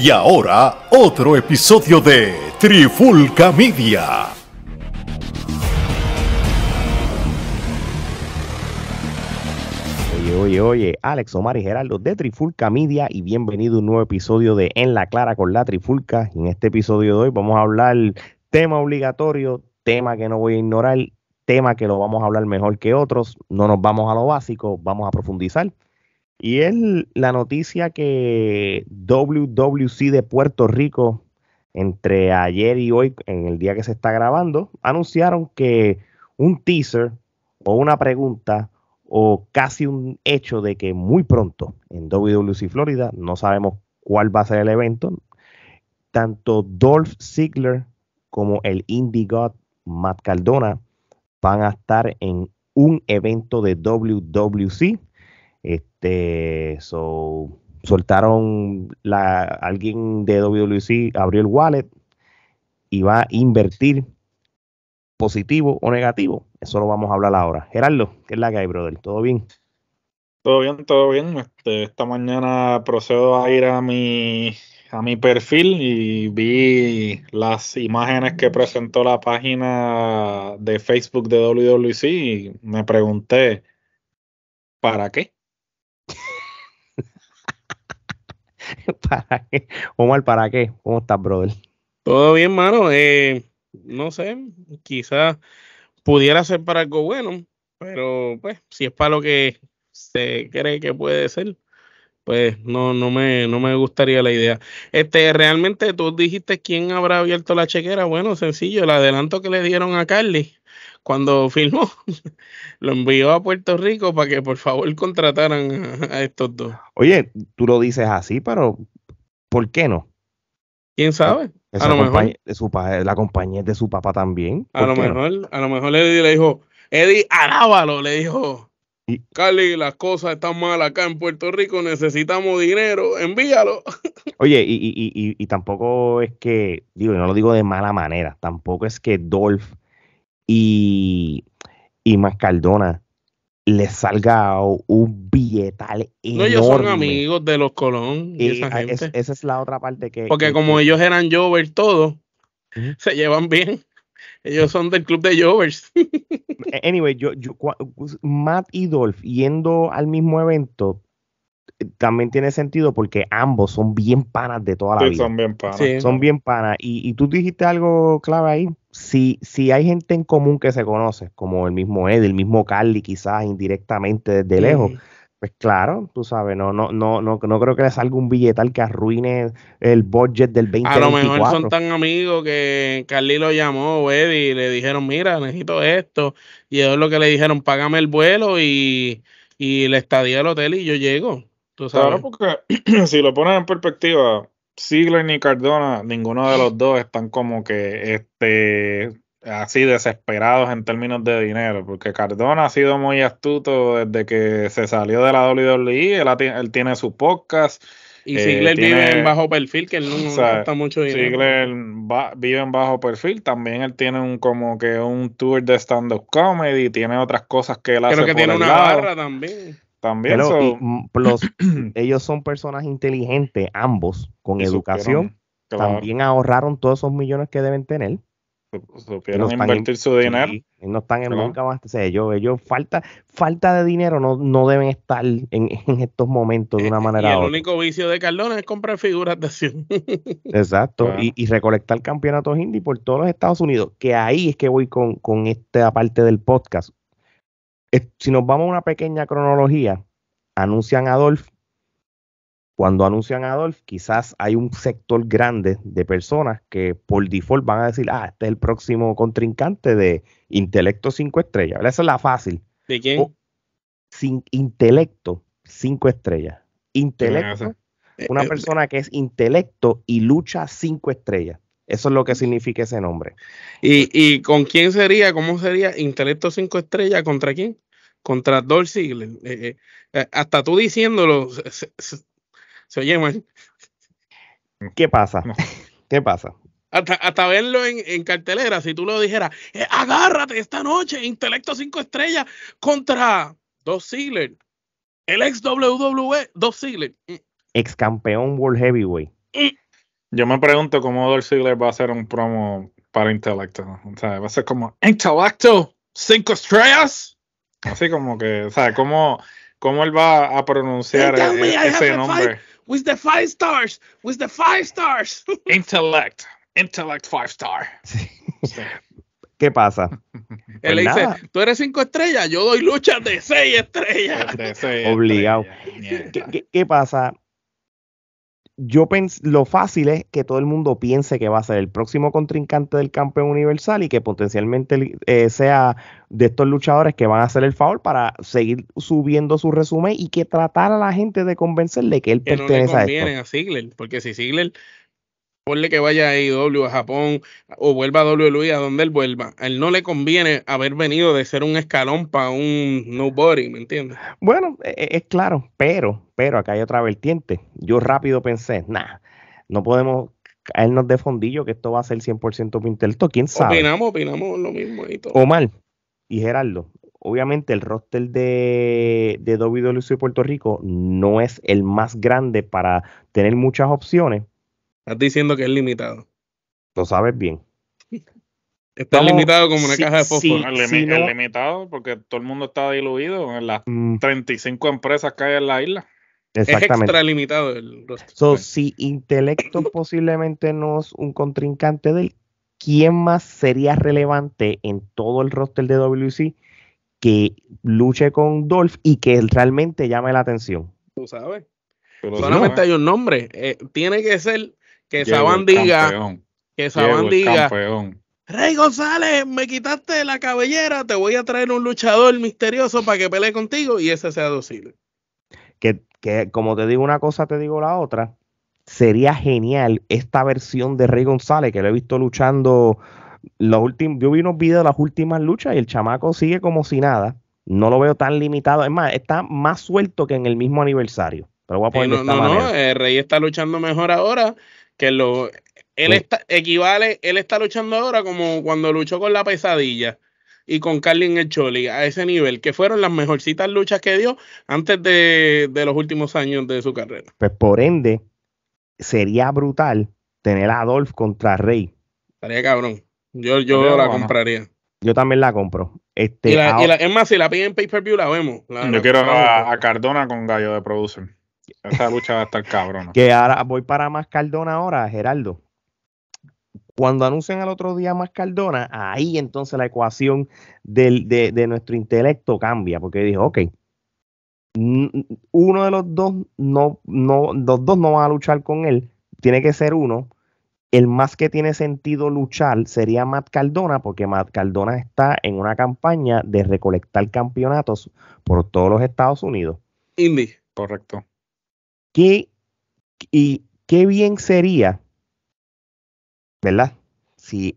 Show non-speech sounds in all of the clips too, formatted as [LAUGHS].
Y ahora, otro episodio de Trifulca Media. Oye, oye, oye, Alex Omar y Gerardo de Trifulca Media y bienvenido a un nuevo episodio de En la Clara con la Trifulca. En este episodio de hoy vamos a hablar tema obligatorio, tema que no voy a ignorar, tema que lo vamos a hablar mejor que otros, no nos vamos a lo básico, vamos a profundizar y es la noticia que WWC de Puerto Rico, entre ayer y hoy, en el día que se está grabando, anunciaron que un teaser o una pregunta o casi un hecho de que muy pronto en WWC Florida, no sabemos cuál va a ser el evento, tanto Dolph Ziggler como el Indie God Matt Cardona van a estar en un evento de WWC este, so, soltaron la, alguien de WWc abrió el wallet y va a invertir positivo o negativo. Eso lo vamos a hablar ahora. Gerardo, ¿qué es la que hay, brother? ¿Todo bien? Todo bien, todo bien. Este, esta mañana procedo a ir a mi, a mi perfil y vi las imágenes que presentó la página de Facebook de WWC y me pregunté, ¿para qué? [LAUGHS] ¿Para Omar, ¿para qué? ¿Cómo estás, brother? Todo bien, mano. Eh, no sé, quizás pudiera ser para algo bueno, pero pues, si es para lo que se cree que puede ser, pues no, no me, no me gustaría la idea. Este, realmente tú dijiste quién habrá abierto la chequera. Bueno, sencillo, el adelanto que le dieron a Carly cuando filmó, [LAUGHS] lo envió a Puerto Rico para que por favor contrataran a estos dos. Oye, tú lo dices así, pero ¿por qué no? ¿Quién pues, sabe? a lo mejor. la compañía es de su papá también. A lo mejor, a lo mejor Eddie le dijo, Eddie, alábalo, le dijo. ¿Y? Cali, las cosas están mal acá en Puerto Rico, necesitamos dinero, envíalo. [LAUGHS] Oye, y, y tampoco es que, digo, no lo digo de mala manera, tampoco es que Dolph y, y más le salga un billetal enorme. No, ellos son amigos de los Colón. esa, Es, la otra parte que... Porque como ellos eran Jovers todos, se llevan bien. Ellos son del club de Jovers. anyway, yo, yo, Matt y Dolph yendo al mismo evento eh, también tiene sentido porque ambos son bien panas de toda la vida. Son bien panas. Son bien panas. Y, y, tú dijiste algo clave ahí si, hay gente en común que se conoce, como el mismo Ed, el mismo Carly, quizás indirectamente desde lejos, pues claro, tú sabes, no, no, no, no, no creo que le salga un billetal que arruine el budget del 20%. A lo mejor son tan amigos que Carly lo llamó, Ed, y le dijeron, mira, necesito esto, y es lo que le dijeron, págame el vuelo y, le la estadía del hotel y yo llego. Tú porque [CLEARS THROAT] si lo pones en perspectiva, Sigler ni Cardona, ninguno de los dos están como que este, así desesperados en términos de dinero, porque Cardona ha sido muy astuto desde que se salió de la WWE, él, tiene su podcast. Y Sigler eh, vive en bajo perfil, que él no, mucho dinero. Ziggler vive en bajo perfil. También él tiene un como que un tour de stand-up comedy. Tiene otras cosas que él hace. que tiene una también. También mm, [CLEARS THROAT] ellos son personas inteligentes, ambos, con educación. También ahorraron todos esos millones que deben tener. Supieron invertir su dinero. no están en nunca más. ellos, falta, falta de dinero no, no deben estar en, [LAUGHS] estos momentos de una [LAUGHS] manera. Y el único vicio de Cardona es comprar figuras de acción. [LAUGHS] Exacto. Y, y, recolectar campeonatos indie por todos los Estados Unidos. Que ahí es que voy con esta parte del podcast si nos vamos a una pequeña cronología, anuncian a Adolf. Cuando anuncian a Adolf, quizás hay un sector grande de personas que por default van a decir, ah, este es el próximo contrincante de Intelecto 5 Estrellas. Esa es la fácil. ¿De quién? sin Intelecto 5 Estrellas. Intelecto, una eh, eh, persona que es intelecto y lucha 5 estrellas. Eso es lo que significa ese nombre. ¿Y, ¿Y, con quién sería? ¿Cómo sería? ¿Intelecto cinco estrellas contra quién? contra Dolph Ziggler. Eh, eh, eh, hasta tú diciéndolo se, oye ¿Qué pasa? ¿Qué pasa? Hasta, verlo en, cartelera, si tú lo dijeras, agárrate esta noche, Intelecto 5 Estrellas contra Dolph Ziggler, el ex WWE, Dolph Ziggler. Mm. Ex campeón World Heavyweight. Mm. Yo me pregunto cómo Dolph Ziggler va a hacer un promo para Intelecto. O sea, va a ser como, Intelecto 5 Estrellas Así como que, o sea, cómo, cómo él va a pronunciar e-, ese nombre. with the five stars, with the five stars. [LAUGHS] Intellect, intellect five star. ¿Qué pasa? [LAUGHS] Él le pues dice, tú eres cinco estrellas, yo doy luchas de seis estrellas. De seis Obligado. ¿Qué, qué, pasa? yo lo fácil es que todo el mundo piense que va a ser el próximo contrincante del campeón universal y que potencialmente eh, sea de estos luchadores que van a hacer el favor para seguir subiendo su resumen y que tratar a la gente de convencerle que él pertenece a esto. porque si Sigler Ponle que vaya a IW, e a Japón, o vuelva a WWE, a donde él vuelva. A él no le conviene haber venido de ser un escalón para un nobody, ¿me entiendes? Bueno, e, e, es claro, pero, pero acá hay otra vertiente. Yo rápido pensé, nada, no podemos caernos de fondillo que esto va a ser 100% pintelto, quién sabe. Opinamos, opinamos lo mismo y todo. Omar y Gerardo, obviamente el roster de, de y Puerto Rico no es el más grande para tener muchas opciones, Estás diciendo que es limitado. Lo sabes bien. Está limitado como una caja de fósforo. Es limitado porque todo el mundo está diluido en las 35 mm. empresas que hay en la isla. Exactamente. Es limitado El, so, si Intelecto [LAUGHS] posiblemente no es un contrincante de él, ¿quién más sería relevante en todo el roster de WC que luche con Dolph y que realmente llame la atención? Tú sabes. Solamente hay un nombre. Eh, tiene que ser que esa Saban diga, que Saban diga, Rey González, me quitaste la cabellera, te voy a traer un luchador misterioso para que pelee contigo y ese sea Docile Que, que como te digo una cosa, te digo la otra. Sería genial esta versión de Rey González que lo he visto luchando los últimos, yo vi unos videos de las últimas luchas y el chamaco sigue como si nada. No lo veo tan limitado. Es más, está más suelto que en el mismo aniversario. Pero voy a poner no, no, no, eh, Rey está luchando mejor ahora que lo, él está, equivale, él está luchando ahora como cuando luchó con la pesadilla y con Carlin El Choli a ese nivel, que fueron las mejorcitas luchas que dio antes de, los últimos años de su carrera. Pues por ende, sería brutal tener a Adolf contra Rey. Estaría cabrón. Yo, yo la compraría. Yo también la compro. Este, es más, si la piden en pay-per-view, la vemos. yo quiero a, a, Cardona con Gallo de producer. Esa lucha va a estar cabrona. que ahora voy para más Cardona ahora, Geraldo. Cuando anuncian al otro día más Cardona, ahí entonces la ecuación de, nuestro intelecto cambia, porque dijo, ok, uno de los dos no, no, dos no van a luchar con él, tiene que ser uno. El más que tiene sentido luchar sería Matt Cardona, porque Matt Cardona está en una campaña de recolectar campeonatos por todos los Estados Unidos. Indy. Correcto. ¿Qué, y qué bien sería, ¿verdad? Si,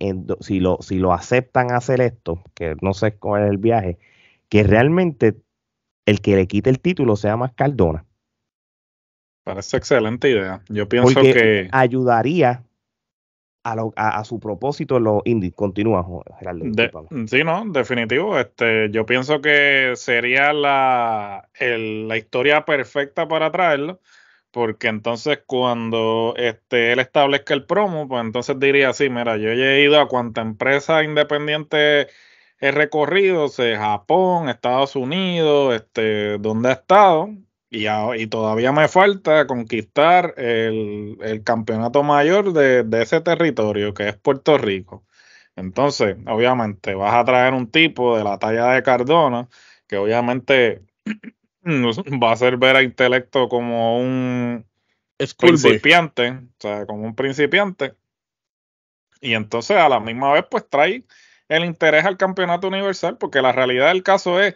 lo, si lo aceptan hacer esto, que no sé cuál es el viaje, que realmente el que le quite el título sea más Cardona. Parece excelente idea. Yo pienso Porque que. Ayudaría a, su propósito en los indies. Continúa, Gerardo. sí, no, definitivo. Este, yo pienso que sería la, la historia perfecta para traerlo porque entonces cuando este, él establezca el promo, pues entonces diría, así mira, yo he ido a cuanta empresa independiente he recorrido, o Japón, Estados Unidos, este, donde he estado, y, todavía me falta conquistar el, campeonato mayor de, de, ese territorio, que es Puerto Rico. Entonces, obviamente, vas a traer un tipo de la talla de Cardona, que obviamente Mm, va a ser ver a Intelecto como un principiante, o sea, como un principiante. Y entonces a la misma vez pues trae el interés al campeonato universal, porque la realidad del caso es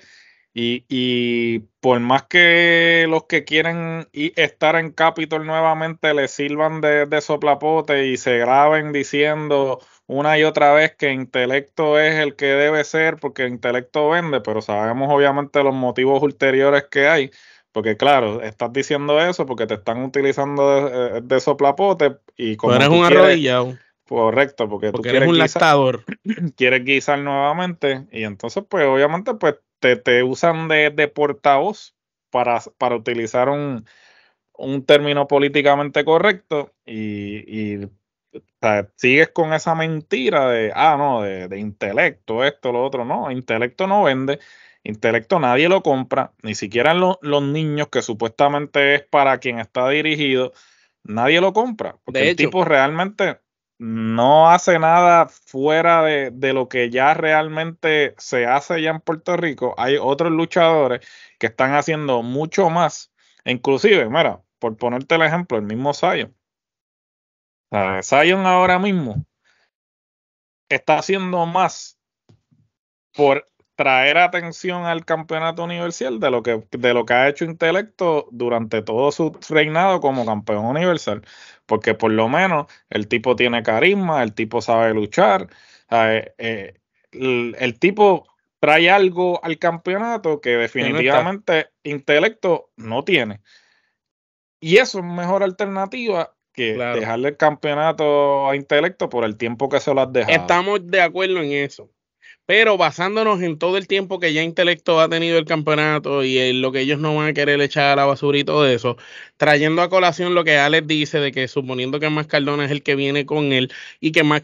y, y, por más que los que quieren estar en Capitol nuevamente le sirvan de, de, soplapote y se graben diciendo una y otra vez que intelecto es el que debe ser porque intelecto vende, pero sabemos obviamente los motivos ulteriores que hay, porque claro, estás diciendo eso porque te están utilizando de, eh, soplapote y como... eres un arrodillado. Correcto, porque, tú eres un lactador. [CLEARS THROAT] Quieres guisar nuevamente y entonces pues obviamente pues te, usan de, de portavoz para, utilizar un, término políticamente correcto y, sigues con esa mentira de, ah, no, de, intelecto, esto, lo otro, no, intelecto no vende, intelecto nadie lo compra, ni siquiera los niños, que supuestamente es para quien está dirigido, nadie lo compra, porque el tipo realmente no hace nada fuera de, lo que ya realmente se hace ya en Puerto Rico. Hay otros luchadores que están haciendo mucho más. Inclusive, mira, por ponerte el ejemplo, el mismo Zion. Sion ahora mismo está haciendo más por traer atención al campeonato universal de lo que, de lo que ha hecho Intelecto durante todo su reinado como campeón universal. Porque por lo menos el tipo tiene carisma, el tipo sabe luchar, eh, eh, el, tipo trae algo al campeonato que definitivamente Intelecto no tiene. Y eso es mejor alternativa que dejarle el campeonato a Intelecto por el tiempo que se lo has dejado. Estamos de acuerdo en eso. Pero basándonos en todo el tiempo que ya Intelecto ha tenido el campeonato y en eh, lo que ellos no van a querer echar a la basura y todo eso, trayendo a colación lo que Alex dice de que suponiendo que Más es el que viene con él y que Más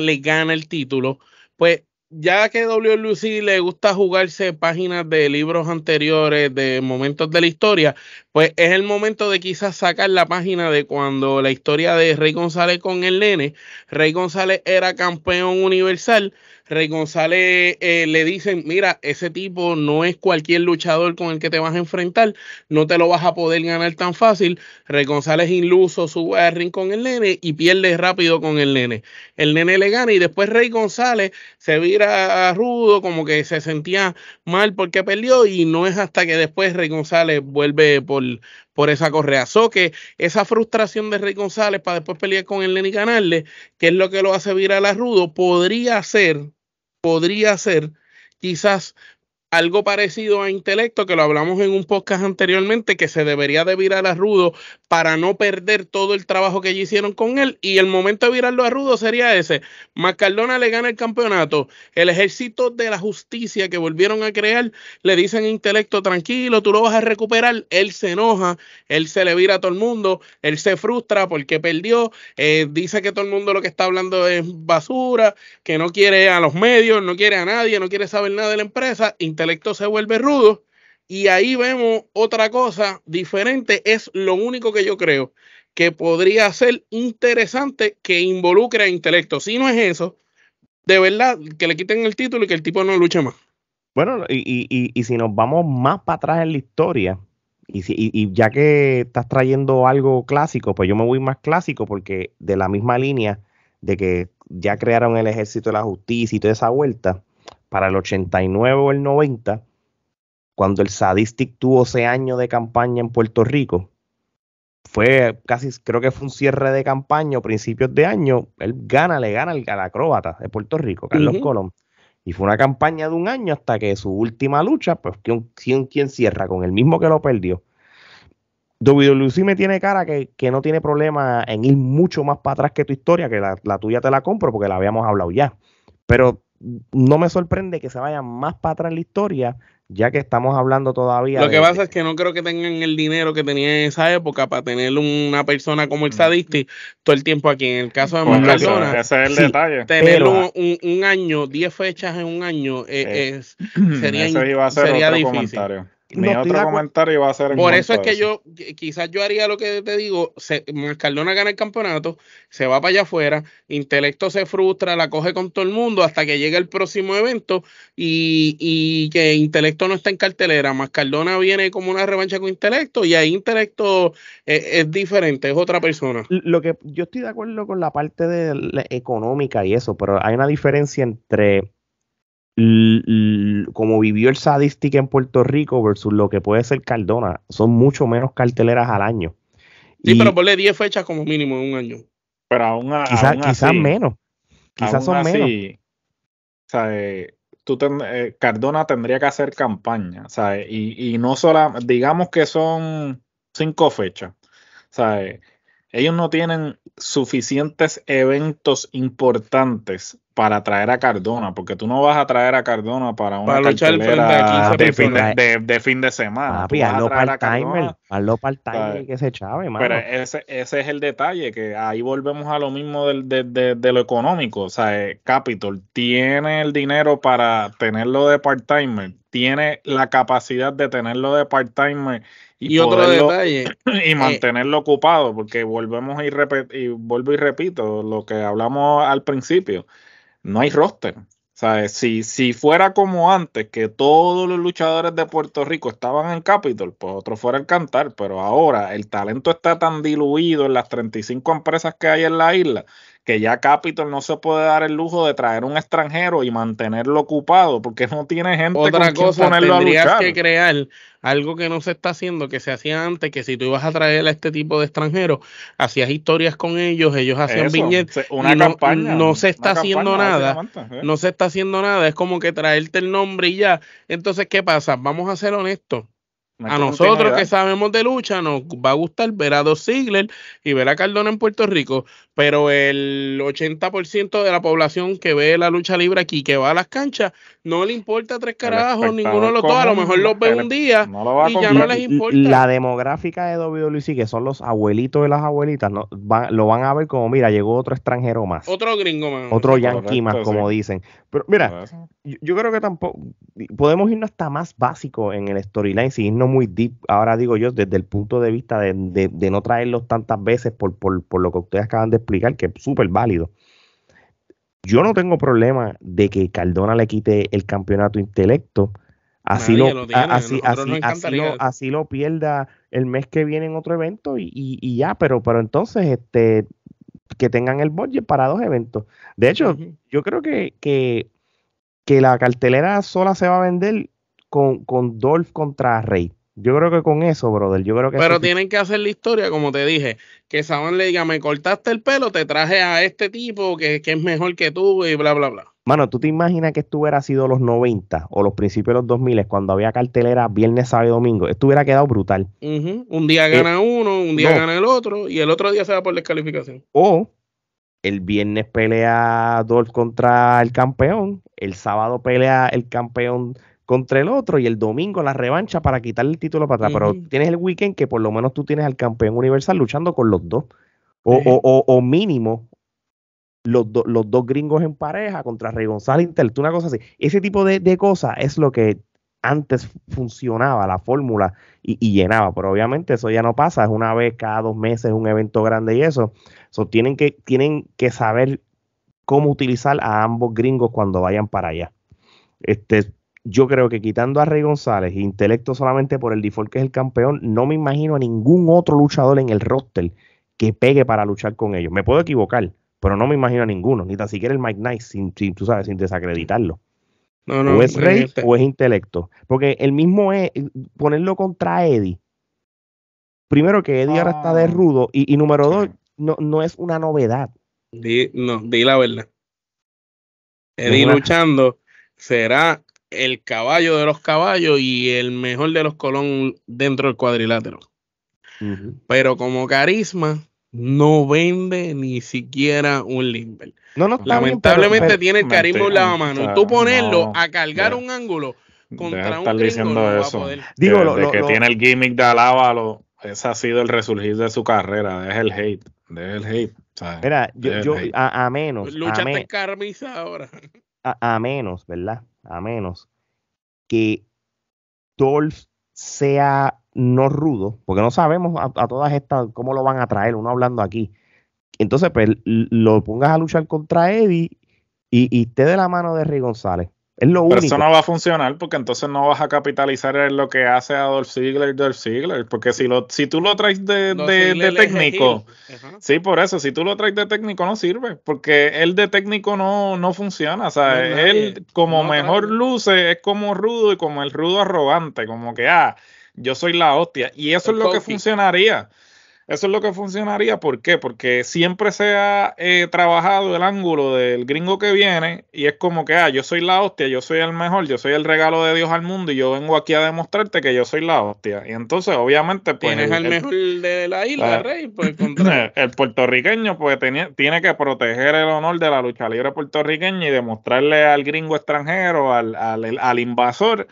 le gana el título, pues ya que WLC le gusta jugarse páginas de libros anteriores, de momentos de la historia, pues es el momento de quizás sacar la página de cuando la historia de Rey González con el Nene, Rey González era campeón universal Rey González eh, le dicen, mira, ese tipo no es cualquier luchador con el que te vas a enfrentar, no te lo vas a poder ganar tan fácil. Rey González iluso sube al ring con el nene y pierde rápido con el nene. El nene le gana y después Rey González se vira a rudo, como que se sentía mal porque perdió y no es hasta que después Rey González vuelve por, por esa correa. So que esa frustración de Rey González para después pelear con el nene y ganarle, que es lo que lo hace virar a rudo, podría ser podría ser quizás algo parecido a intelecto que lo hablamos en un podcast anteriormente que se debería de virar a Rudo para no perder todo el trabajo que ya hicieron con él y el momento de virarlo a Rudo sería ese Macardona le gana el campeonato el ejército de la justicia que volvieron a crear le dicen intelecto tranquilo tú lo vas a recuperar él se enoja él se le vira a todo el mundo él se frustra porque perdió eh, dice que todo el mundo lo que está hablando es basura que no quiere a los medios no quiere a nadie no quiere saber nada de la empresa intelecto se vuelve rudo y ahí vemos otra cosa diferente. Es lo único que yo creo que podría ser interesante que involucre a intelecto. Si no es eso, de verdad, que le quiten el título y que el tipo no luche más. Bueno, y, si nos vamos más para atrás en la historia, y, si, y ya que estás trayendo algo clásico, pues yo me voy más clásico porque de la misma línea de que ya crearon el ejército de la justicia y toda esa vuelta, para el 89 o el 90, cuando el Sadistic tuvo ese año de campaña en Puerto Rico, fue casi, creo que fue un cierre de campaña principios de año, él gana, le gana al, acróbata de Puerto Rico, Carlos Colón. Y fue una campaña de un año hasta que su última lucha, pues, ¿quién, cierra? Con el mismo que lo perdió. Lucy me tiene cara que, no tiene problema en ir mucho más para atrás que tu historia, que la, la, tuya te la compro porque la habíamos hablado ya. Pero no me sorprende que se vayan más para atrás la historia, ya que estamos hablando todavía. Lo que pasa es que no creo que tengan el dinero que tenían en esa época para tener una persona como el mm. Sadisti todo el tiempo aquí. En el caso de más Tener un, año, 10 fechas en un año eh, es, sería, [CLEARS THROAT] difícil. Por eso es que yo, quizás yo haría lo que te digo: se, gana el campeonato, se va para allá afuera, Intelecto se frustra, la coge con todo el mundo hasta que llega el próximo evento y, que Intelecto no está en cartelera. Más viene como una revancha con Intelecto y ahí Intelecto eh, es, diferente, es otra persona. Lo que yo estoy de acuerdo con la parte de económica y eso, pero hay una diferencia entre como vivió el Sadistic en Puerto Rico versus lo que puede ser Cardona, son mucho menos carteleras al año. Sí, pero ponle 10 fechas como mínimo en un año. Pero aún, quizás menos. Quizás son menos. O sea, eh, eh, Cardona tendría que hacer campaña. ¿sabes? Y, y no solo, digamos que son cinco fechas. ¿sabes? Eh, ellos no tienen suficientes eventos importantes para traer a Cardona, porque tú no vas a traer a Cardona para una para cartelera de, fin de, fin de semana. hazlo part-timer, hazlo timer que se chave, Pero ese, ese es el detalle, que ahí volvemos a lo mismo de, lo económico. O sea, eh, Capitol tiene el dinero para tenerlo de part-timer, tiene la capacidad de tenerlo de part-timer y, otro detalle. [CLEARS THROAT] Eh, y mantenerlo ocupado, porque volvemos y, vuelvo y repito lo que hablamos al principio. No hay roster. Si, si fuera como antes, que todos los luchadores de Puerto Rico estaban en Capitol, pues otro fuera el cantar, pero ahora el talento está tan diluido en las 35 empresas que hay en la isla que ya Capitol no se puede dar el lujo de traer un extranjero y mantenerlo ocupado porque no tiene gente Otra con cosa, ponerlo tendrías que crear algo que no se está haciendo, que se hacía antes, que si tú ibas a traer a este tipo de extranjeros, hacías historias con ellos, ellos hacían viñetas. Una campaña. No se está haciendo nada. ¿eh? No se está haciendo nada. Es como que traerte el nombre y ya. Entonces, ¿qué pasa? Vamos a ser honestos a nosotros que sabemos de lucha nos va a gustar ver a Dos Ziggler y ver a Cardona en Puerto Rico, pero el 80% de la población que ve la lucha libre aquí, que va a las canchas, no le importa tres carajos, ninguno de los dos, a lo mejor los ve un día y ya no les importa. La demográfica de y e que son los abuelitos de las abuelitas, no, lo van a ver como, mira, llegó otro extranjero más. Otro gringo más. Otro yankee más, como dicen. Pero mira, yo creo que tampoco, podemos irnos hasta más básico en el storyline, si irnos muy deep, ahora digo yo, desde el punto de vista de, no traerlos tantas veces por, lo que ustedes acaban de explicar, que es súper válido. Yo no tengo problema de que Cardona le quite el campeonato intelecto, así lo, así, así, lo, pierda el mes que viene en otro evento y, ya, pero, pero entonces este que tengan el budget para dos eventos. De hecho, yo creo que, que que la cartelera sola se va a vender con, con Dolph contra Rey. Yo creo que con eso, brother, yo creo que... Pero tienen que hacer la historia, como te dije, que Saban le diga, me cortaste el pelo, te traje a este tipo que, es mejor que tú y bla, bla, bla. Mano, ¿tú te imaginas que esto hubiera sido los 90 o los principios de los 2000, cuando había cartelera viernes, sábado y domingo? Esto hubiera quedado brutal. Un día eh, gana uno, un día gana el otro y el otro día se va por descalificación. O el viernes pelea Dolph contra el campeón, el sábado pelea el campeón contra el otro y el domingo la revancha para quitar el título para atrás. Pero tienes el weekend que por lo menos tú tienes al campeón universal luchando con los dos. O, mínimo los, los, dos gringos en pareja contra Ray González Intel, una cosa así. Ese tipo de, cosas es lo que antes funcionaba, la fórmula, y, llenaba. Pero obviamente eso ya no pasa, es una vez cada dos meses un evento grande y eso. tienen, que, tienen que saber cómo utilizar a ambos gringos cuando vayan para allá. Este, yo creo que quitando a Rey González, intelecto solamente por el default que es el campeón, no me imagino a ningún otro luchador en el roster que pegue para luchar con ellos. Me puedo equivocar, pero no me imagino a ninguno, ni tan siquiera el Mike Knight, sin, tú sabes, sin desacreditarlo. No, no, o es Rey este o es intelecto. Porque el mismo es eh, ponerlo contra Eddie. Primero que Eddie ahora está ah. de rudo y, número dos, no es una novedad. Di, no, di la verdad. Eddie luchando será el caballo de los caballos y el mejor de los Colón dentro del cuadrilátero. Pero como carisma, no vende ni siquiera un limber. Lamentablemente tiene el carisma en la mano y tú ponerlo a cargar un ángulo contra un diciendo no Va a poder. Digo, que tiene el gimmick de Alábalo, ese ha sido el resurgir de su carrera. es el hate, es el hate. Mira, yo, yo a, menos. ahora. [LAUGHS] A, menos, ¿verdad? A menos que Dolph sea no rudo, porque no sabemos a, todas estas cómo lo van a traer, uno hablando aquí. Entonces, pues lo pongas a luchar contra Eddie y, te dé de la mano de Rey González eso no va a funcionar porque entonces no vas a capitalizar en lo que hace Adolf Ziegler, Adolf Ziegler, porque si lo si tú lo traes de, técnico, sí, por eso, si tú lo traes de técnico no sirve, porque él de técnico no, funciona, o sea, él como mejor luce es como rudo y como el rudo arrogante, como que, ah, yo soy la hostia, y eso es lo que funcionaría. Eso es lo que funcionaría. ¿Por qué? Porque siempre se ha eh, trabajado el ángulo del gringo que viene y es como que, ah, yo soy la hostia, yo soy el mejor, yo soy el regalo de Dios al mundo y yo vengo aquí a demostrarte que yo soy la hostia. Y entonces, obviamente, pues... Tienes el, mejor de la isla, ah. rey, por el [LAUGHS] El puertorriqueño, pues, tiene que proteger el honor de la lucha libre puertorriqueña y demostrarle al gringo extranjero, al, al, al invasor,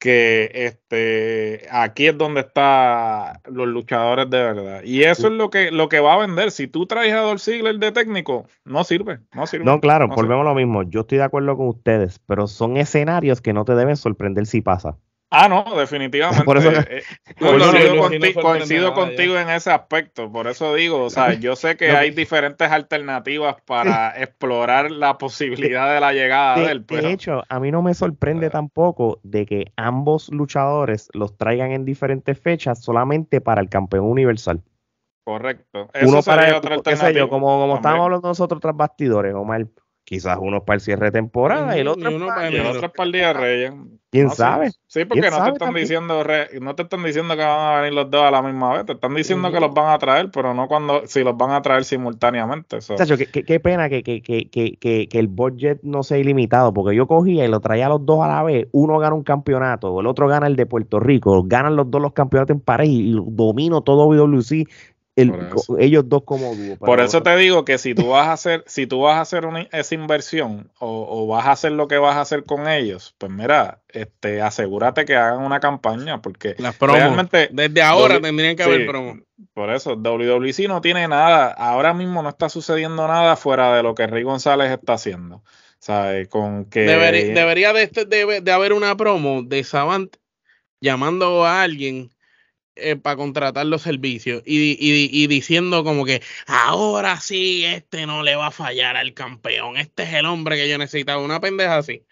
que este, aquí es donde están los luchadores de verdad. Y eso es lo que, lo que va a vender. Si tú traes a Dolph de técnico, no sirve, no sirve. No, claro, volvemos lo mismo. Yo estoy de acuerdo con ustedes, pero son escenarios que no te deben sorprender si pasa. Ah, no, definitivamente. coincido, contigo, en ese aspecto. Por eso digo, o sea, yo sé que [LAUGHS] hay diferentes alternativas para [LAUGHS] explorar la posibilidad de la llegada del. de De hecho, a mí no me sorprende tampoco de que ambos luchadores los traigan en diferentes fechas solamente para el campeón universal. Correcto. Eso Uno sería otra alternativa. como, como estábamos hablando nosotros tras bastidores, Omar quizás uno para el cierre de temporada y el otro, para, el Día de Reyes. ¿Quién sabe? Sí, porque no te, están diciendo, no te están diciendo que van a venir los dos a la misma vez, te están diciendo que los van a traer, pero no cuando si los van a traer simultáneamente. qué, pena que, que, que, que, el budget no sea ilimitado, porque yo cogía y lo traía los dos a la vez, uno gana un campeonato, el otro gana el de Puerto Rico, ganan los dos los campeonatos en París y domino todo WWC ellos dos como Por eso te digo que si tú vas a hacer, si tú vas a hacer esa inversión o, vas a hacer lo que vas a hacer con ellos, pues mira, este, asegúrate que hagan una campaña porque realmente desde ahora tendrían que haber promo. Por eso WWC e no tiene nada, ahora mismo no está sucediendo nada fuera de lo que Rey González está haciendo. ¿Sabe? Con que debería, este, de, haber una promo de Savant llamando a alguien eh, para contratar los servicios y, diciendo como que ahora sí, este no le va a fallar al campeón, este es el hombre que yo necesitaba, una pendeja así.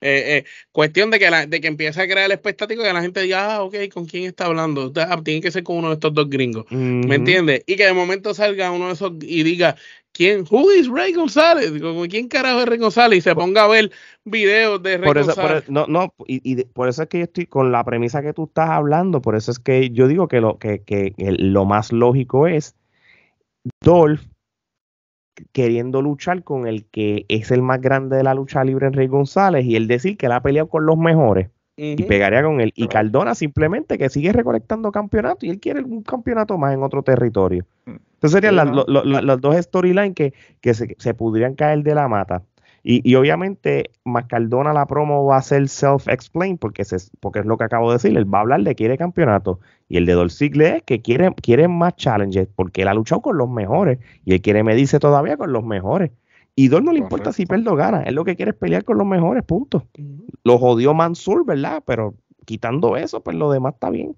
Eh, eh, cuestión de que, la, de que empiece a crear el y que la gente diga, ah, ok, ¿con quién está hablando? Ah, tiene que ser con uno de estos dos gringos, ¿me entiendes? Y que de momento salga uno de esos y diga, ¿Quién? ¿Who is Rey González? quién carajo es Rey González? Y se ponga a ver videos de Rey González. Por, no, no, y, por eso es que yo estoy con la premisa que tú estás hablando. Por eso es que yo digo que lo, que, que lo más lógico es Dolph queriendo luchar con el que es el más grande de la lucha libre, Rey González, y el decir que él ha peleado con los mejores y pegaría con él. Y Cardona simplemente que sigue recolectando campeonato y él quiere un campeonato más en otro territorio. Entonces serían las, dos storylines que, se, podrían caer de la mata. Y, obviamente, más Cardona la promo va a ser self-explain porque, porque es lo que acabo de decir. Él va a hablar de quiere campeonato. Y el de Dolcicle es que quiere, quiere más challenges porque él ha luchado con los mejores y él quiere medirse todavía con los mejores. Y Dolph no le importa si perdo o gana, es lo que quiere es pelear con los mejores puntos. Lo jodió Mansur, ¿verdad? Pero quitando eso, pues lo demás está bien.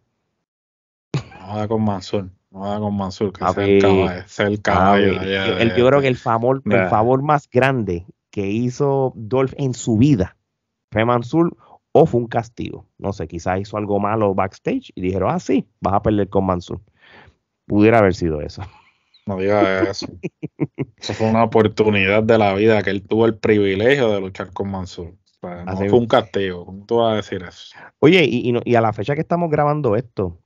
No con Mansur, no con Mansur, que es el caballo. el caballo yo creo que el favor, el favor más grande que hizo Dolph en su vida fue Mansur o fue un castigo. No sé, quizás hizo algo malo backstage y dijeron, ah, sí, vas a perder con Mansur. Pudiera haber sido eso. No diga eso. eso fue una oportunidad de la vida que él tuvo el privilegio de luchar con Mansur. no fue un castigo. ¿Cómo tú vas a decir eso? Oye, y, a la fecha que estamos grabando esto,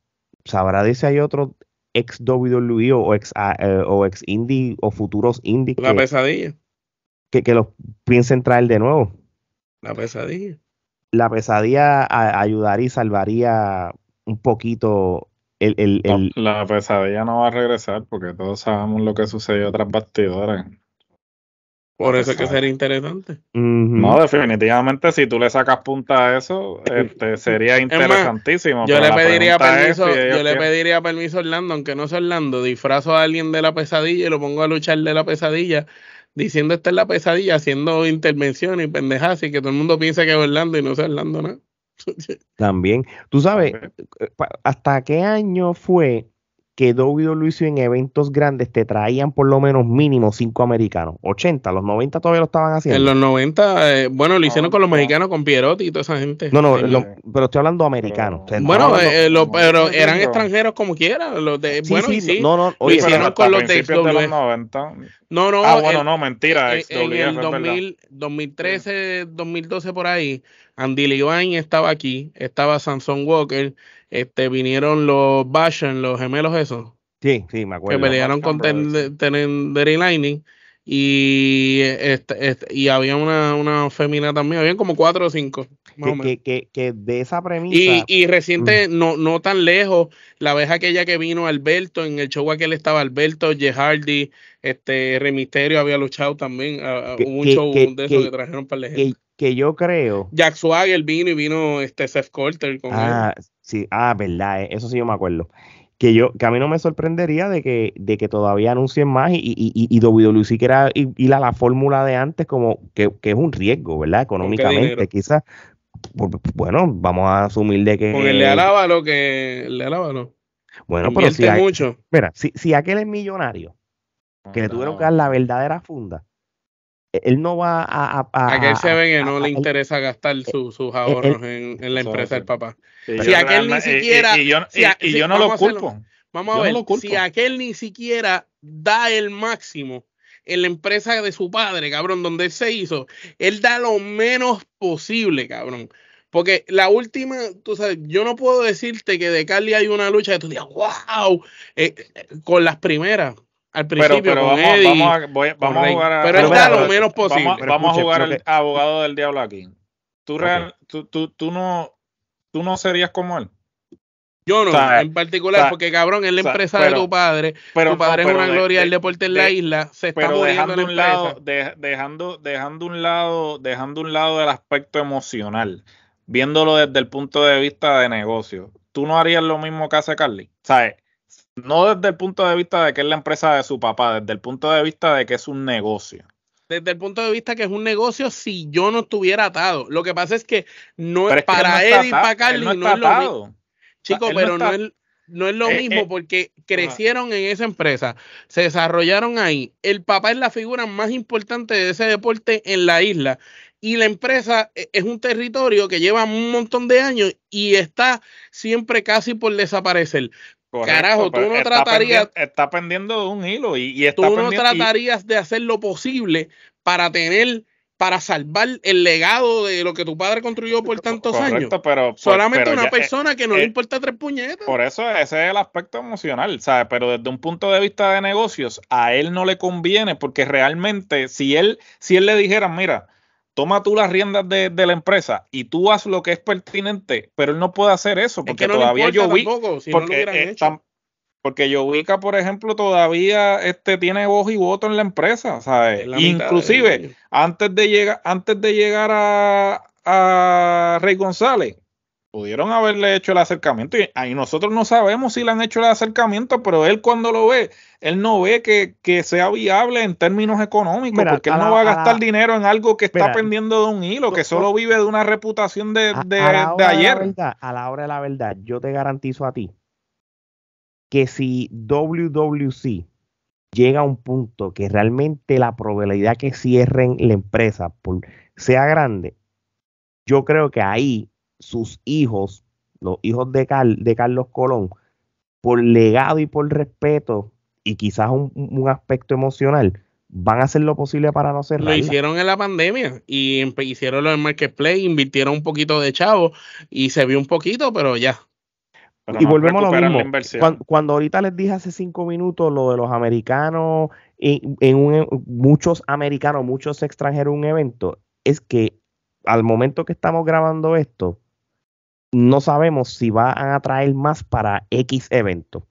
¿sabrá de si hay otro ex WWE o ex, ah, eh, o ex indie o futuros indie? La pesadilla. Que, que los piensen traer de nuevo. La pesadilla. La pesadilla ayudaría y salvaría un poquito la, pesadilla no va a regresar porque todos sabemos lo que sucedió tras bastidores. Por eso es que sería interesante. No, definitivamente, si tú le sacas punta a eso, este, sería interesantísimo. yo, le pediría, permiso, yo le pediría permiso, a Orlando, aunque no sea Orlando, disfrazo a alguien de la pesadilla y lo pongo a luchar de la pesadilla, diciendo esta es la pesadilla, haciendo intervenciones y pendejadas y que todo el mundo piense que es Orlando y no sea Orlando, ¿no? [LAUGHS] También. Tú sabes, eh, ¿hasta qué año fue que WWE en eventos grandes te traían por lo menos mínimo cinco americanos. 80, los 90 todavía lo estaban haciendo. En los 90, eh, bueno, lo hicieron ah, con los mexicanos, con Pierotti y toda esa gente. No, no, pero estoy hablando americanos. bueno, eh, pero eran extranjeros como quiera. bueno, sí, sí, no, no, lo hicieron con los de, los 90. E. No, no. Ah, bueno, no, mentira. Eh, en, e, el 2013, 2012 por ahí, Andy Levine estaba aquí, estaba Samson Walker este, vinieron los Bashan, los gemelos esos. Sí, sí, me acuerdo. Que pelearon con Terry Lightning y, este, este, y había una, una femina también, habían como cuatro o cinco. que, de esa premisa. Y, reciente, mm. no, no tan lejos, la vez aquella que vino Alberto, en el show aquel estaba Alberto, Jehardy este, Remisterio había luchado también. un show de esos que, trajeron para el ejército que yo creo. Jack Swagger vino y vino este, Seth Colter con ah, él ah, verdad, e, eso sí yo me acuerdo. Que yo, que a mí no me sorprendería de que, de que todavía anuncien más y, y, y, y sí la fórmula de antes, como que, es un riesgo, ¿verdad? Económicamente, quizás. Bueno, vamos a asumir de que. Porque le alaba lo que. Le Bueno, pero si. Hay, Mira, si, si aquel es millonario, que le tuvieron que dar la verdadera funda, él no va a... a, a aquel se ve que no le interesa gastar eh, sus eh, ahorros eh, en, la empresa del papá. si aquel ni siquiera... Y, yo, no lo culpo. Vamos a ver, si aquel ni siquiera da el máximo en la empresa de su padre, cabrón, donde él se hizo, él da lo menos posible, cabrón. Porque la última, tú sabes, yo no puedo decirte que de Cali hay una lucha de tú digas, wow, con las primeras al principio pero, vamos, a, a jugar pero, él está lo menos posible vamos, a jugar al abogado del diablo aquí tú, tú, tú, no tú no serías como él yo no, en particular, porque cabrón, es la empresa de tu padre. Pero, tu padre es una gloria del deporte en la isla. Se está pero dejando un lado, dejando, dejando un lado, dejando un lado del aspecto emocional, viéndolo desde el punto de vista de negocio. Tú no harías lo mismo que hace Carly. ¿Sabes? No desde el punto de vista de que es la empresa de su papá, desde el punto de vista de que es un negocio. Desde el punto de vista que es un negocio si yo no estuviera atado. Lo que pasa es que no es, para él, y para Carly no, es lo eh, mismo. Chico, eh, pero no, es, lo mismo porque crecieron en esa empresa, se desarrollaron ahí. El papá es la figura más importante de ese deporte en la isla y la empresa eh, es un territorio que lleva un montón de años y está siempre casi por desaparecer. Carajo, tú no tratarías. está pendiendo de un hilo y, Tú no tratarías de hacer lo posible para tener, para salvar el legado de lo que tu padre construyó por tantos años. Pero, pues, Solamente una eh, persona que no le eh, importa tres puñetas. Por eso ese es el aspecto emocional, ¿sabes? Pero desde un punto de vista de negocios, a él no le conviene porque realmente si él, si él le dijera, mira, toma tú las riendas de, la empresa y tú haz lo que es pertinente, pero él no puede hacer eso porque todavía yo vi porque, eh, por ejemplo, todavía este, tiene voz y voto en la empresa, Inclusive, antes de llegar, antes de llegar a Rey González, pudieron haberle hecho el acercamiento y ahí nosotros no sabemos si le han hecho el acercamiento, pero él cuando lo ve, él no ve que, sea viable en términos económicos, porque él no va a gastar dinero en algo que está pendiendo de un hilo, que solo vive de una reputación de, de, ayer. a la hora de la verdad, yo te garantizo a ti que si WWC llega a un punto que realmente la probabilidad que cierren la empresa sea grande, yo creo que ahí sus hijos, los hijos de, de Carlos Colón, por legado y por respeto, y quizás un, aspecto emocional, van a hacer lo posible para no serlo. Lo hicieron en la pandemia y hicieron lo en Marketplace, invirtieron un poquito de chavo y se vio un poquito, pero ya. y volvemos a lo mismo. Cuando, cuando, ahorita les dije hace cinco minutos lo de los americanos, en muchos americanos, muchos extranjeros, un evento, es que al momento que estamos grabando esto, no sabemos si van a traer más para X evento.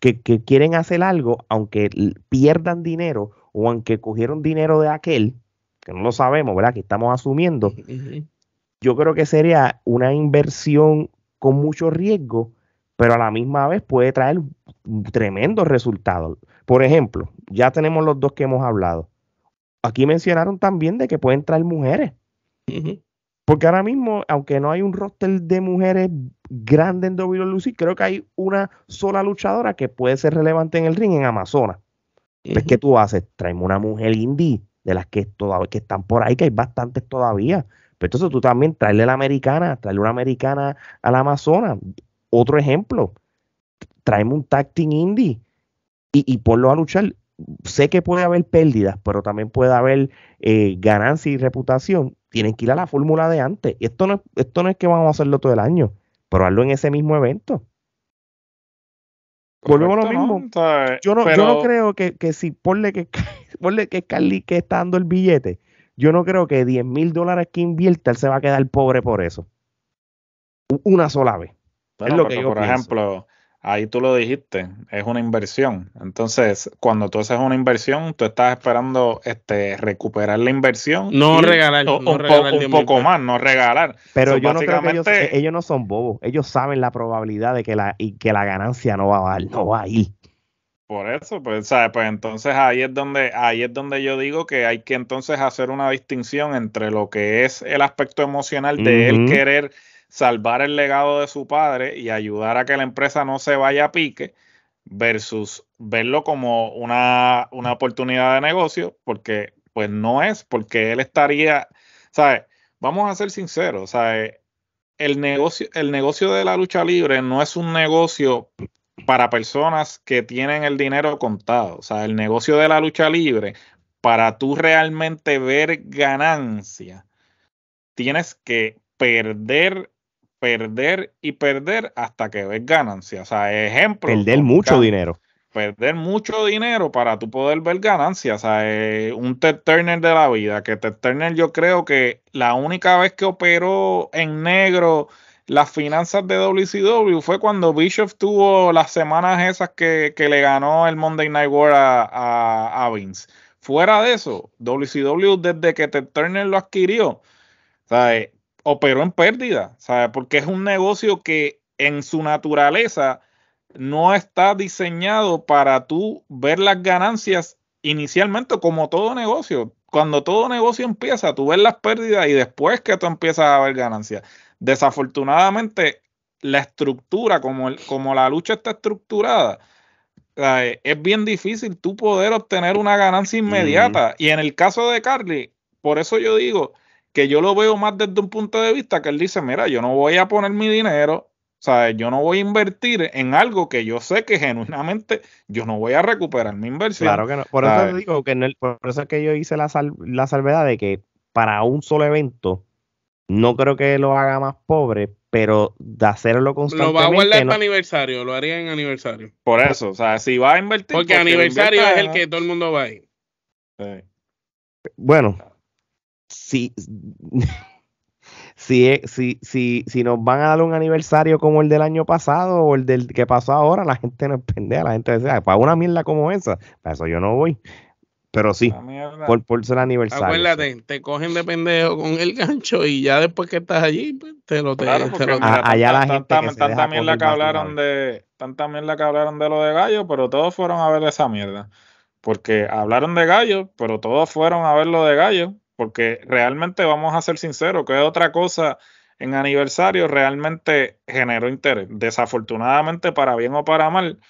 Que, quieren hacer algo, aunque pierdan dinero o aunque cogieron dinero de aquel, que no lo sabemos, ¿verdad? Que estamos asumiendo. Yo creo que sería una inversión con mucho riesgo, pero a la misma vez puede traer tremendos resultados. Por ejemplo, ya tenemos los dos que hemos hablado. Aquí mencionaron también de que pueden traer mujeres. Porque ahora mismo, aunque no hay un roster de mujeres grande en WWE, creo que hay una sola luchadora que puede ser relevante en el ring en Amazonas. ¿Qué tú haces, traeme una mujer indie de las que, todavía, que están por ahí, que hay bastantes todavía. Pero entonces tú también traesle la americana, traesle una americana a la Amazonas. Otro ejemplo, traeme un tag team indie y, ponlo a luchar sé que puede haber pérdidas, pero también puede haber eh, ganancia y reputación tienen que ir a la fórmula de antes. esto no, esto no es que vamos a hacerlo todo el año, pero hazlo en ese mismo evento. Volvemos a lo mismo. yo, no, yo no creo que, si ponle que, [LAUGHS] ponle que Carly que está dando el billete, yo no creo que 10 mil dólares que invierta él se va a quedar pobre por eso. Una sola vez. es lo que yo por ejemplo, ahí tú lo dijiste, es una inversión. Entonces, cuando tú haces una inversión, tú estás esperando este, recuperar la inversión. No regalar, un, poco más, no regalar. Pero yo no creo que ellos, no son bobos, ellos saben la probabilidad de que la, y que la ganancia no va a, no va a ir. Por eso, pues, ¿sabes? pues entonces ahí es donde ahí es donde yo digo que hay que entonces hacer una distinción entre lo que es el aspecto emocional de él querer salvar el legado de su padre y ayudar a que la empresa no se vaya a pique versus verlo como una, una oportunidad de negocio, porque pues no es, porque él estaría, ¿sabes? Vamos a ser sinceros, El negocio, el negocio de la lucha libre no es un negocio para personas que tienen el dinero contado. O sea, el negocio de la lucha libre, para tú realmente ver ganancia, tienes que perder perder y perder hasta que ves ganancias. O sea, ejemplo. Perder mucho dinero. Perder mucho dinero para tú poder ver ganancias. O sea, eh, un Ted Turner de la vida. Que Ted Turner yo creo que la única vez que operó en negro las finanzas de WCW fue cuando Bishop tuvo las semanas esas que, le ganó el Monday Night War a, a, Vince. Fuera de eso, WCW desde que Ted Turner lo adquirió, ¿sabes? operó en pérdida, ¿sabes? Porque es un negocio que en su naturaleza no está diseñado para tú ver las ganancias inicialmente como todo negocio. Cuando todo negocio empieza, tú ves las pérdidas y después que tú empiezas a ver ganancias. Desafortunadamente, la estructura, como, la lucha está estructurada, es bien difícil tú poder obtener una ganancia inmediata. Y en el caso de Carly, por eso yo digo, que yo lo veo más desde un punto de vista que él dice, mira, yo no voy a poner mi dinero, o sea, Yo no voy a invertir en algo que yo sé que genuinamente yo no voy a recuperar mi inversión. Claro que no. Por eso eso digo que por eso es que yo hice la, salvedad de que para un solo evento no creo que lo haga más pobre, pero de hacerlo constantemente. Lo va a guardar para aniversario, lo haría en aniversario. Por eso, o sea, si va a invertir. Porque, porque pues aniversario es el que todo el mundo va a ir. Bueno, si, si, eh, si, si, si nos van a dar un aniversario como el del año pasado o el del que pasó ahora, la gente no es pendeja, la gente dice, para una mierda como esa, para eso yo no voy. Pero sí, ah, por, por, ser aniversario. Acuérdate, te cogen de pendejo con el gancho y ya después que estás allí, pues, te lo te, lo, allá la gente que la que hablaron de Tanta mierda que hablaron de lo de gallo, pero todos fueron a ver esa mierda. Porque hablaron de gallo, pero todos fueron a ver lo de gallo porque realmente vamos a ser sinceros, que otra cosa en aniversario realmente generó interés. Desafortunadamente, para bien o para mal,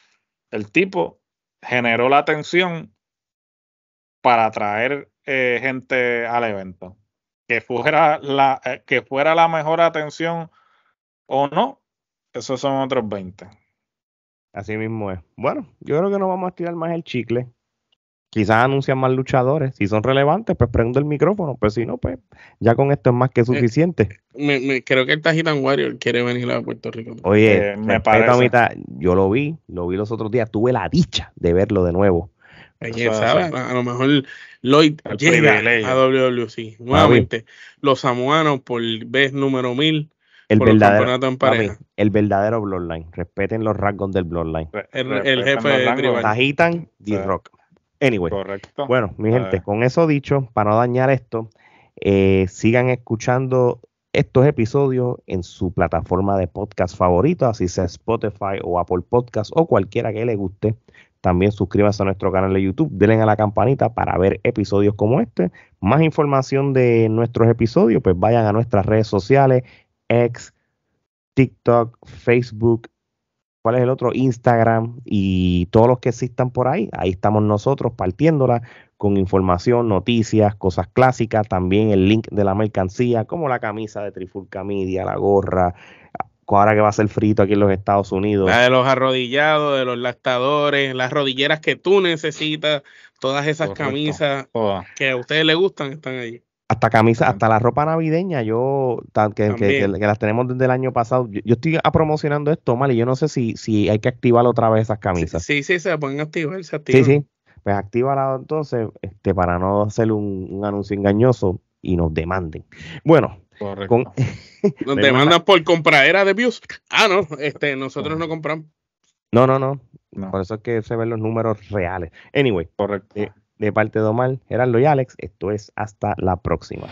el tipo generó la atención para atraer eh, gente al evento. Que fuera, la, eh, que fuera la mejor atención o no, esos son otros 20. Así mismo es. Bueno, yo creo que no vamos a tirar más el chicle quizás anuncian más luchadores. Si son relevantes, pues prendo el micrófono. Pues si no, pues ya con esto es más que eh, suficiente. me, creo que el Tajitan Warrior quiere venir a Puerto Rico. Oye, eh, me parece. yo lo vi, lo vi los otros días. Tuve la dicha de verlo de nuevo. a, lo mejor Lloyd llega a WWC. E, nuevamente, los samoanos por vez número mil. El por verdadero, el, en pareja. verdadero Bloodline. Respeten los rasgos del Bloodline. El, jefe de Tajitan, D-Rock. Correcto. Bueno, mi gente, con eso dicho, para no dañar esto, eh, sigan escuchando estos episodios en su plataforma de podcast favorita, así sea Spotify o Apple Podcast o cualquiera que le guste. También suscríbanse a nuestro canal de YouTube, denle a la campanita para ver episodios como este. Más información de nuestros episodios, pues vayan a nuestras redes sociales, X, TikTok, Facebook, ¿Cuál es el otro? Instagram y todos los que existan por ahí. Ahí estamos nosotros partiéndola con información, noticias, cosas clásicas, también el link de la mercancía, como la camisa de Trifulca Media, la gorra, ahora que va a ser frito aquí en los Estados Unidos. La de los arrodillados, de los lactadores, las rodilleras que tú necesitas, todas esas camisas que a ustedes les gustan están ahí hasta camisa, hasta la ropa navideña, yo que, que, las tenemos desde el año pasado. Yo, estoy promocionando esto mal y yo no sé si, si hay que activar otra vez esas camisas. Sí, sí, se pueden activar, se activan. Sí, sí. Pues actívala entonces, este, para no hacer un, anuncio engañoso y nos demanden. Bueno, nos [LAUGHS] demandan por compradera de views. Ah, no, este, nosotros no compramos. No, no, no, Por eso es que se ven los números reales. Anyway, correcto. Eh, de parte de Omar, Gerardo y Alex. Esto es hasta la próxima.